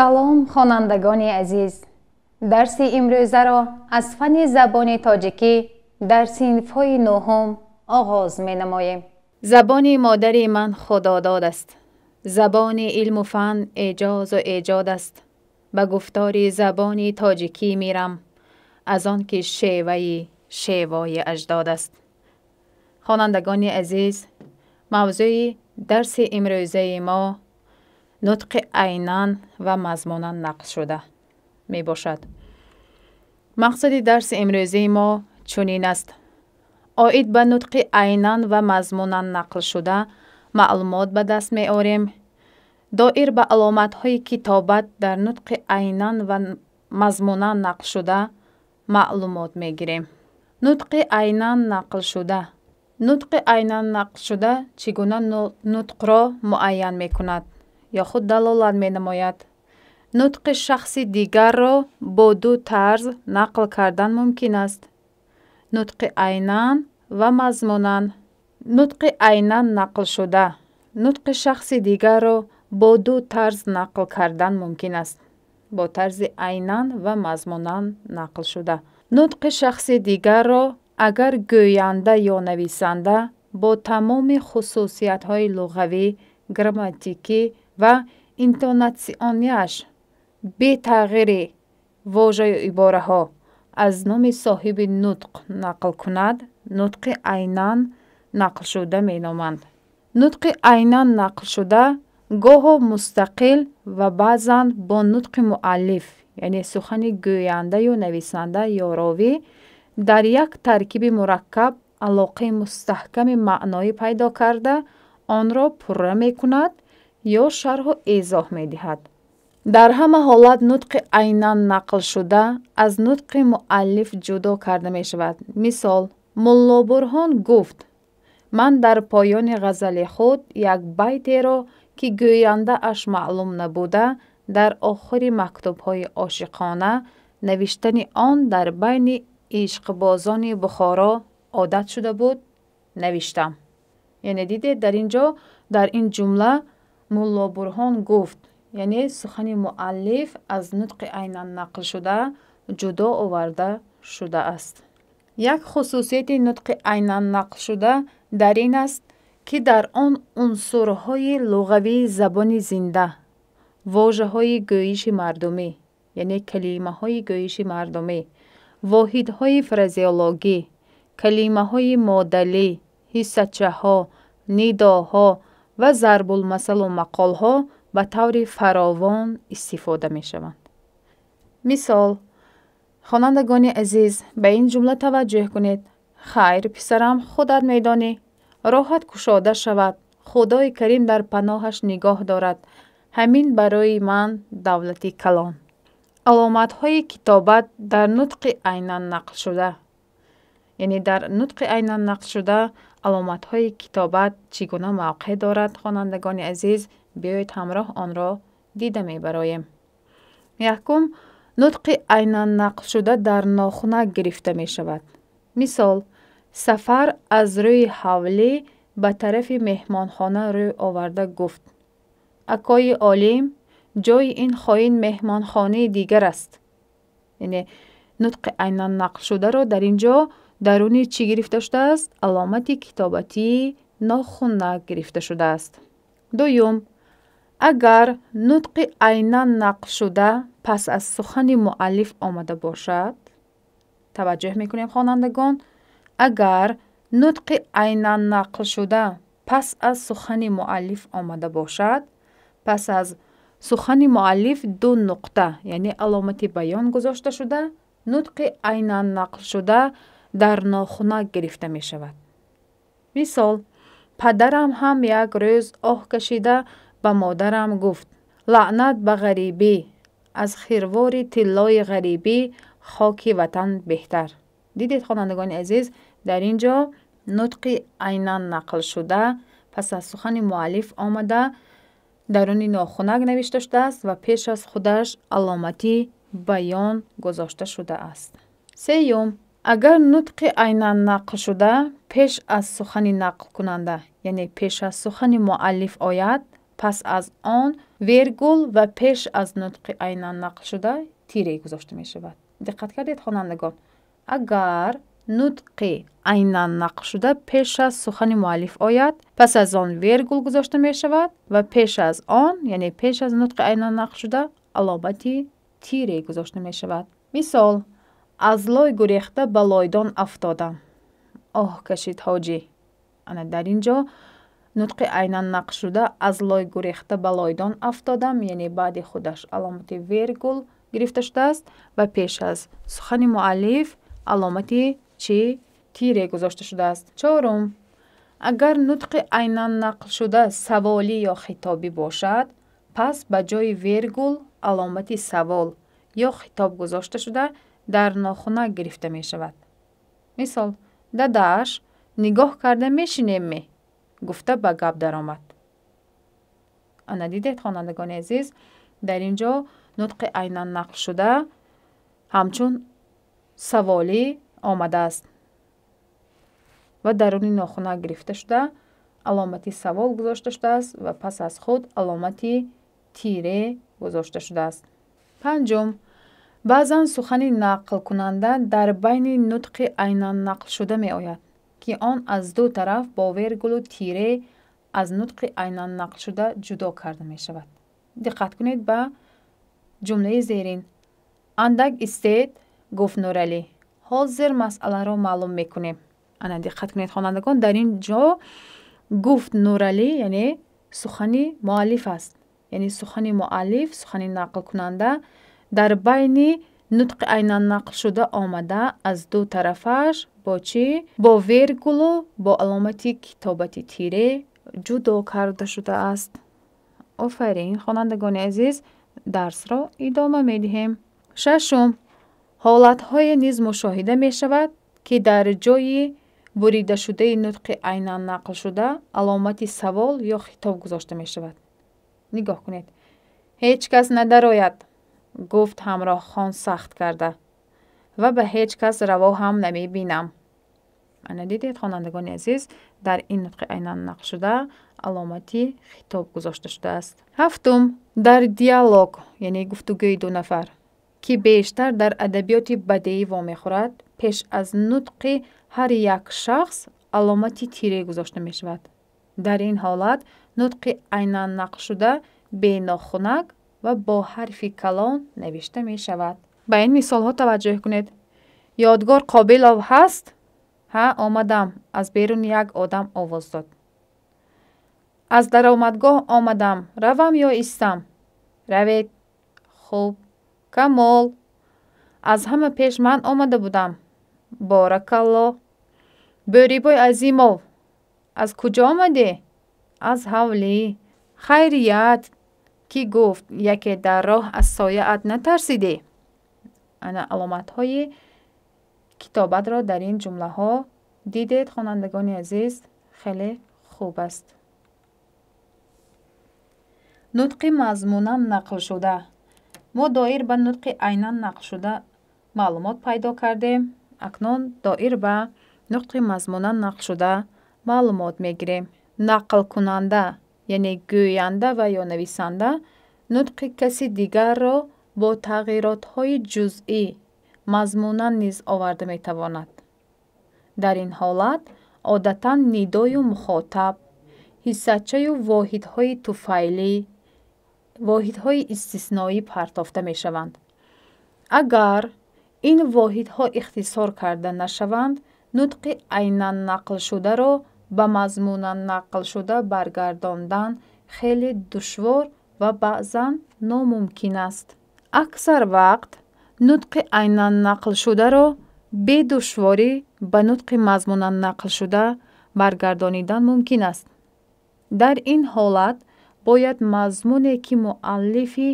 سلام خوانندگان عزیز درس امروز را از فن زبان تاجیکی در sınıf هم آغاز می نماییم زبان مادری من خدا داد است زبان علم و فن اجاز و ایجاد است به گفتاری زبان تاجیکی میرم از آن که شیوهی شیوهی اجداد است خوانندگان عزیز موضوع درس امروزه ما нутқи айнан ва мазмунан нақл шуда мебошад мақсади дарси имрӯзии мо чунин аст оид ба нутқи айнан ва мазмунан нақл шуда маълумот ба даст меорем доир ба аломатҳои китобат дар нутқи айнан ва мазмунан нақл шуда маълумот мегирем нутқи айнан нақл шуда нутқи айнан нақл шуда чӣ гуна нутқро муайян мекунад ё худ далолат менамояд нутқи шахси дигарро бо ду тарз нақл кардан мумкин аст нутқи айнан ва мазмунан нутқи айнан нақлшуда нутқи шахси дигарро бо ду тарз нақл кардан мумкин аст бо тарзи айнан ва мазмунан нақлшуда нутқи шахси дигарро агар гӯянда ё нависанда бо тамоми хусусиятҳои луғавӣ грамматикӣ ва интонатсионияш бетағйири вожаю ибораҳо аз номи соҳиби нутқ нақл кунад нутқи айнан нақлшуда меноманд нутқи айнан нақлшуда гоҳо мустақил ва баъзан бо нутқи муаллиф яъне сухани гӯянда ё нависанда ё ровӣ дар як таркиби мураккаб алоқаи мустаҳками маънои пайдо карда онро пурра мекунад ё шарҳу изоҳ медиҳад дар ҳама ҳолат нутқи айнан нақлшуда аз нутқи муаллиф ҷудо карда мешавад мисол муллобурҳон гуфт ман дар поёни ғазали худ як байтеро ки гӯяндааш маълум набуда дар охири мактубҳои ошиқона навиштани он дар байни ишқбозони бухоро одат шуда буд навиштам яъне дидед дар ин ҷо дар ин ҷумла мулло бурҳон гуфт яъне сухани муаллиф аз нутқи айнан нақлшуда ҷудо оварда шудааст як хусусияти нутқи айнан нақлшуда дар ин аст ки дар он унсурҳои луғавии забони зинда вожаҳои гӯиши мардумӣ яъне калимаҳои гӯиши мардумӣ воҳидҳои фразеологӣ калимаҳои модалӣ ҳиссачаҳо нидоҳо ва зарбулмасалу мақолҳо ба таври фаровон истифода мешаванд мисол хонандагони азиз ба ин ҷумла таваҷҷӯҳ кунед хайр писарам худат медонӣ роҳат кушода шавад худои карим дар паноҳаш нигоҳ дорад ҳамин барои ман давлати калон аломатҳои китобат дар нутқи айнан нақлшуда яъне дар нутқи айнан нақлшуда аломатҳои китобат чӣ гуна мавқеъ дорад хонандагони азиз биёед ҳамроҳ онро дида мебароем якум нутқи айнан нақлшуда дар нохунак гирифта мешавад мисол сафар аз рӯи ҳавлӣ ба тарафи меҳмонхона рӯй оварда гуфт акои олим ҷои ин хоин меҳмонхонаи дигар аст яъне нутқи айнан нақлшударо дар ин ҷо дарунӣ чӣ гирифта шудааст аломати китобатии нохунак гирифта шудааст дуюм агар нутқи айнан нақл шуда пас аз сухани муаллиф омада бошад таваҷҷӯҳ мекунем хонандагон агар нутқи айнан нақл шуда пас аз сухани муаллиф омада бошад пас аз сухани муаллиф ду нуқта яъне аломати баён гузошта шуда нутқи айнан нақл шуда дар нохунак гирифта мешавад мисол падарам ҳам як рӯз оҳ кашида ба модарам гуфт лаънат ба ғарибӣ аз хирвори тиллои ғарибӣ хоки ватан беҳтар дидед хонандагони азиз дар ин ҷо нутқи айнан нақл шуда пас аз сухани муаллиф омада даруни нохунак навишта шудааст ва пеш аз худаш аломати баён гузошта шудааст сеюм агар нутқи айнан нақл шуда пеш аз сухани нақлкунанда яъне пеш аз сухани муаллиф ояд пас аз он вергул ва пеш аз нутқи айнан нақл шуда тире гузошта мешавад диққат кардед хонандагон агар нутқи айнан нақл шуда пеш аз сухани муаллиф ояд пас аз он вергул гузошта мешавад ва пеш аз он яъне пеш аз нутқи айнан нақл шуда аломати тире гузошта мешавад мисол аз лой гурехта ба лойдон афтодам оҳ кашид ҳоҷӣ ана дар ин ҷо нутқи айнан нақш шуда аз лой гурехта ба лойдон афтодам яъне баъди худаш аломати вергул гирифта шудааст ва пеш аз сухани муаллиф аломати чи тире гузошта шудааст чорум агар нутқи айнан нақл шуда саволӣ ё хитобӣ бошад пас ба ҷои вергул аломати савол ё хитоб гузошта шуда дар нохуна гирифта мешавад мисол дадааш нигоҳ карда мешинемме гуфта ба гап даромад ана дидед хонандагони азиз дар ин ҷо нутқи айнан нақл шуда ҳамчун саволӣ омадааст ва даруни нохуна гирифта шуда аломати савол гузошта шудааст ва пас аз худ аломати тире гузошта шудааст панҷум баъзан сухани нақлкунанда дар байни нутқи айнан нақл шуда меояд ки он аз ду тараф бо вергулу тире аз нутқи айнан нақл шуда ҷудо карда мешавад диққат кунед ба ҷумлаи зерин андак истед гуфт нуралӣ ҳозир масъаларо маълум мекунем ана диққат кунед хонандагон дар ин ҷо гуфт нуралӣ яъне сухани муаллиф аст яъне сухани муаллиф сухани нақлкунанда дар байни нутқи айнан нақл шуда омада аз ду тарафаш бо чӣ бо вергулу бо аломати китобати тире ҷудо карда шудааст офарин хонандагони азиз дарсро идома медиҳем шашум ҳолатҳое низ мушоҳида мешавад ки дар ҷои буридашудаи нутқи айнан нақл шуда аломати савол ё хитоб гузошта мешавад нигоҳ кунед ҳеҷ кас надарояд гуфт ҳамроҳхон сахт карда ва ба ҳеҷ кас раво ҳам намебинам ана дидед хонандагони азиз дар ин нутқи айнан нақл шуда аломати хитоб гузошта шудааст ҳафтум дар диалог яъне гуфтугӯи ду нафар ки бештар дар адабиёти бадеӣ вомехӯрад пеш аз нутқи ҳар як шахс аломати тире гузошта мешавад дар ин ҳолат нутқи айнан нақл шуда беноху нак ва бо ҳарфи калон навишта мешавад ба ин мисолҳо таваҷҷӯҳ кунед ёдгор қобилов ҳаст ҳа омадам аз берун як одам овоз дод аз даромадгоҳ омадам равам ё истам равед хуб камол аз ҳама пеш ман омада будам боракалло бӯрибой азимов аз куҷо омадӣ аз ҳавлӣ хайрият кӣ гуфт яке дар роҳ аз сояат натарсидӣ ана аломатҳои китобатро дар ин ҷумлаҳо дидед хонандагони азиз хеле хуб аст нутқи мазмунан нақлшуда мо доир ба нутқи айнан нақлшуда маълумот пайдо кардем акнун доир ба нутқи мазмунан нақлшуда маълумот мегирем нақлкунанда یعنی گوینده و یا نویسنده نطق کسی دیگر را با تغییرات های جزئی مضمونا نیز آورده می تواند. در این حالت عادتا ندای و مخاطب حسچه و واحد های توفیلی واحد های استثنایی پرتافته می شوند. اگر این واحد ها اختصار کرده نشوند نطق عینا نقل شده را ба мазмунан нақл шуда баргардондан хеле душвор ва баъзан номумкин аст аксар вақт нутқи айнан нақлшударо бе душворӣ ба нутқи мазмунан нақлшуда баргардонидан мумкин аст дар ин ҳолат бояд мазмуне ки муаллифи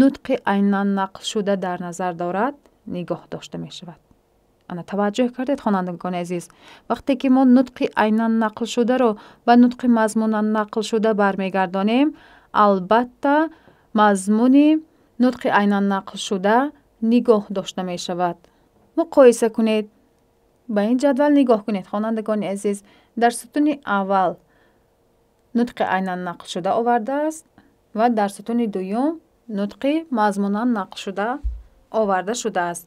нутқи айнан нақлшуда дар назар дорад нигоҳ дошта мешавад ана таваҷҷӯҳ кардед хонандагони азиз вақте ки мо нутқи айнан нақлшударо ба нутқи мазмунан нақлшуда бармегардонем албатта мазмуни нутқи айнан нақлшуда нигоҳ дошта мешавад муқоиса кунед ба ин ҷадвал нигоҳ кунед хонандагони азиз дар сутуни аввал нутқи айнан нақлшуда овардааст ва дар сутуни дуюм нутқи мазмунан нақлшуда оварда шудааст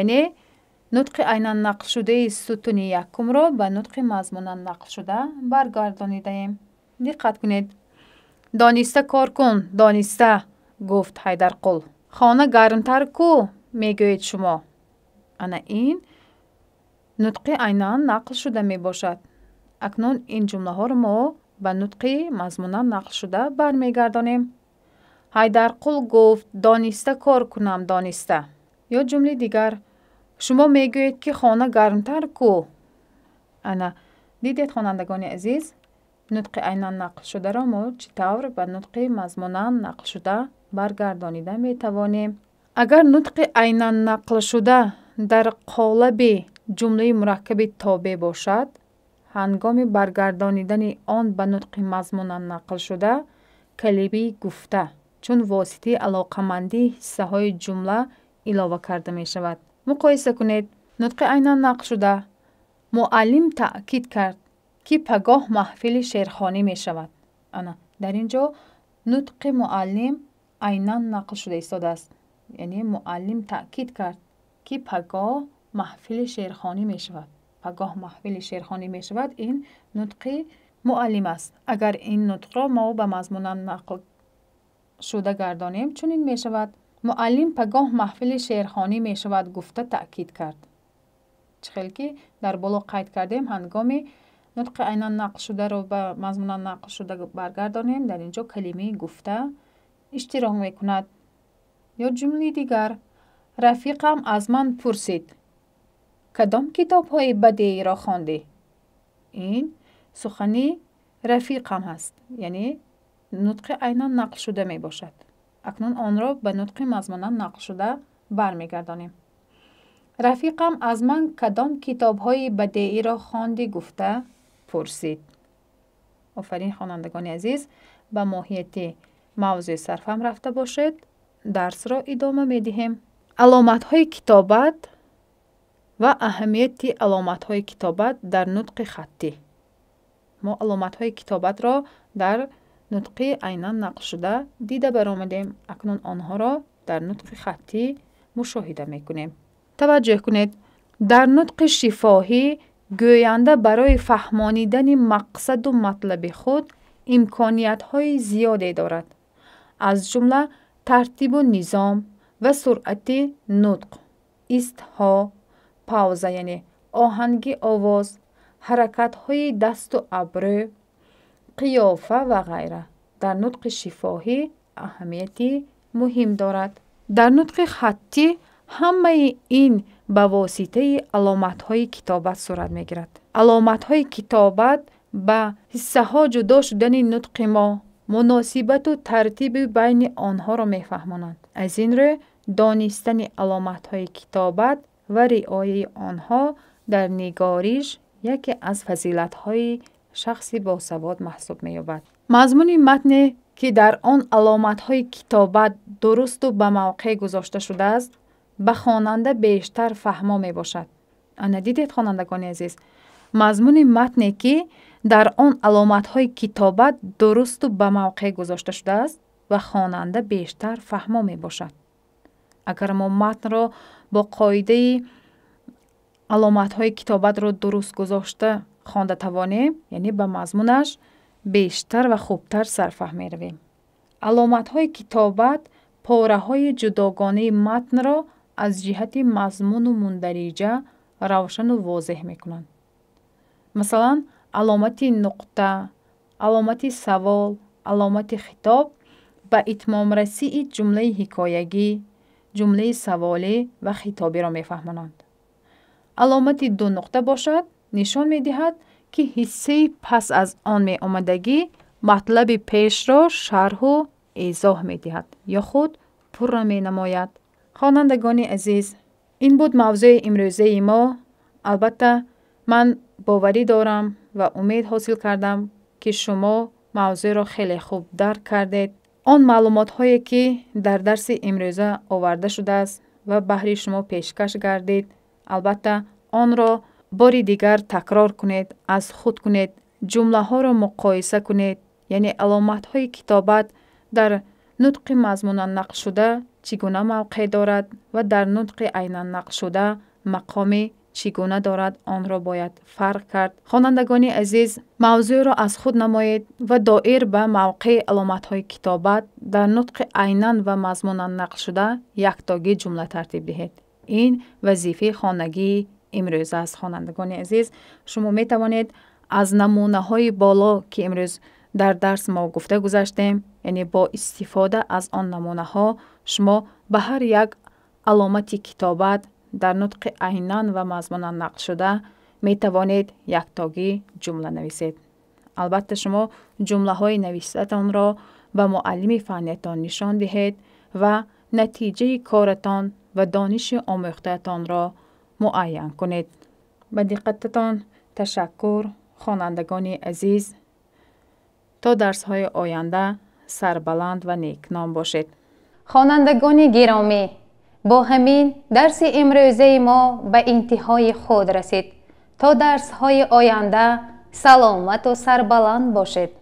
яъне yani, нутқи айнан нақлшудаи сутуни якумро ба нутқи мазмунан нақлшуда баргардонидаем диққат кунед дониста кор кун дониста гуфт ҳайдарқул хона гармтар кӯ мегӯед шумо ана ин нутқи айнан нақл шуда мебошад акнун ин ҷумлаҳоро мо ба нутқи мазмунан нақл шуда бармегардонем ҳайдарқул гуфт дониста кор кунам дониста ё ҷумлаи дигар шумо мегӯед ки хона гармтар кӯ ана дидед хонандагони азиз нутқи айнан нақлшударо мо чӣ тавр ба нутқи мазмунан нақлшуда баргардонида метавонем агар нутқи айнан нақлшуда дар қолаби ҷумлаи мураккаби тобе бошад ҳангоми баргардонидани он ба нутқи мазмунан нақлшуда калимаи гуфта чун воситаи алоқамандии ҳиссаҳои ҷумла илова карда мешавад муқоиса кунед нутқи айнан нақл шуда муаллим таъкид кард ки пагоҳ маҳфили шерхонӣ мешавад ана дар ин ҷо нутқи муаллим айнан нақл шуда истодааст яъне муаллим таъкид кард ки пагоҳ маҳфили шерхонӣ мешавад пагоҳ маҳфили шерхонӣ мешавад ин нутқи муаллим аст агар ин нутқро мо ба мазмунан нақл шуда гардонем чунин мешавад муаллим пагоҳ маҳфили шеърхонӣ мешавад гуфта таъкид кард чӣ хел ки дар боло қайд кардем ҳангоми нутқи айнан нақлшударо ба мазмунан нақлшуда баргардонем дар ин ҷо калимаи гуфта иштирок мекунад ё ҷумлаи дигар рафиқам аз ман пурсид кадом китобҳои бадеиро хондӣ ин сухани рафиқам ҳаст яъне нутқи айнан нақлшуда мебошад акнун онро ба нутқи мазмунан нақлшуда бармегардонем рафиқам аз ман кадом китобҳои бадеиро хонди гуфта пурсид офарин хонандагони азиз ба моҳияти мавзӯи сарфам рафта бошед дарсро идома медиҳем аломатҳои китобат ва аҳамияти аломатҳои китобат дар нутқи хаттӣ мо аломатҳои китобатро дар нутқи айнан нақлшуда дида баромадем акнун онҳоро дар нутқи хаттӣ мушоҳида мекунем таваҷҷӯҳ кунед дар нутқи шифоҳӣ гӯянда барои фаҳмонидани мақсаду матлаби худ имкониятҳои зиёде дорад аз ҷумла тартибу низом ва суръати нутқ истҳо пауза яъне оҳанги овоз ҳаракатҳои дасту абрӯ қиёфа ва ғайра дар нутқи шифоҳӣ аҳамияти муҳим дорад дар нутқи хаттӣ ҳамаи ин ба воситаи аломатҳои китобат сурат мегирад аломатҳои китобат ба ҳиссаҳо ҷудо шудани нутқи мо муносибату тартиби байни онҳоро мефаҳмонанд аз ин рӯ донистани аломатҳои китобат ва риояи онҳо дар нигориш яке аз фазилатҳои шахси босавод маҳсуб меёбад мазмуни матне ки дар он аломатҳои китобат дурусту ба мавқеъ гузошта шудааст ба хонанда бештар фаҳмо мебошад ана дидед хонандагони азиз мазмуни матне ки дар он аломатҳои китобат дурусту ба мавқеъ гузошта шудааст ва хонанда бештар фаҳмо мебошад агар мо матнро бо қоидаи аломатҳои китобатро дуруст гузошта хонда тавонем яъне ба мазмунаш бештар ва хубтар сарфаҳ меравем аломатҳои китобат пораҳои ҷудогонаи матнро аз ҷиҳати мазмуну мундарижа равшану возеҳ мекунанд масалан аломати нуқта аломати савол аломати хитоб ба итмомрасии ҷумлаи ҳикоягӣ ҷумлаи саволӣ ва хитобиро мефаҳмонанд аломати ду нуқта бошад нишон медиҳад ки ҳиссаи пас аз он меомадагӣ матлаби пешро шарҳу эзоҳ медиҳад ё худ пурра менамояд хонандагони азиз ин буд мавзӯи имрӯзаи мо албатта ман боварӣ дорам ва умед ҳосил кардам ки шумо мавзӯъро хеле хуб дарк кардед он маълумотҳое ки дар дарси имрӯза оварда шудааст ва баҳри шумо пешкаш гардид албатта онро бори дигар такрор кунед аз худ кунед ҷумлаҳоро муқоиса кунед яъне аломатҳои китобат дар нутқи мазмунан нақлшуда чӣ гуна мавқеъ дорад ва дар нутқи айнан нақлшуда мақоми чӣ гуна дорад онро бояд фарқ кард хонандагони азиз мавзӯъро аз худ намоед ва доир ба мавқеи аломатҳои китобат дар нутқи айнан ва мазмунан нақлшуда яктоги ҷумла тартиб диҳед ин вазифаи хонагии имрӯз аз хонандагони азиз шумо метавонед аз намунаҳои боло ки имрӯз дар дарс мо гуфта гузаштем яъне бо истифода аз он намунаҳо шумо ба ҳар як аломати китобат дар нутқи айнан ва мазмунан нақл шуда метавонед яктоги ҷумла нависед албатта шумо ҷумлаҳои навистатонро ба муаллими фаъниятон нишон диҳед ва натиҷаи коратон ва дониши омӯхтаатонро муайян кунед ба диққататон ташаккур хонандагони азиз то дарсҳои оянда сарбаланд ва некном бошед хонандагони гиромӣ бо ҳамин дарси имрӯзаи мо ба интиҳои худ расид то дарсҳои оянда саломату сарбаланд бошед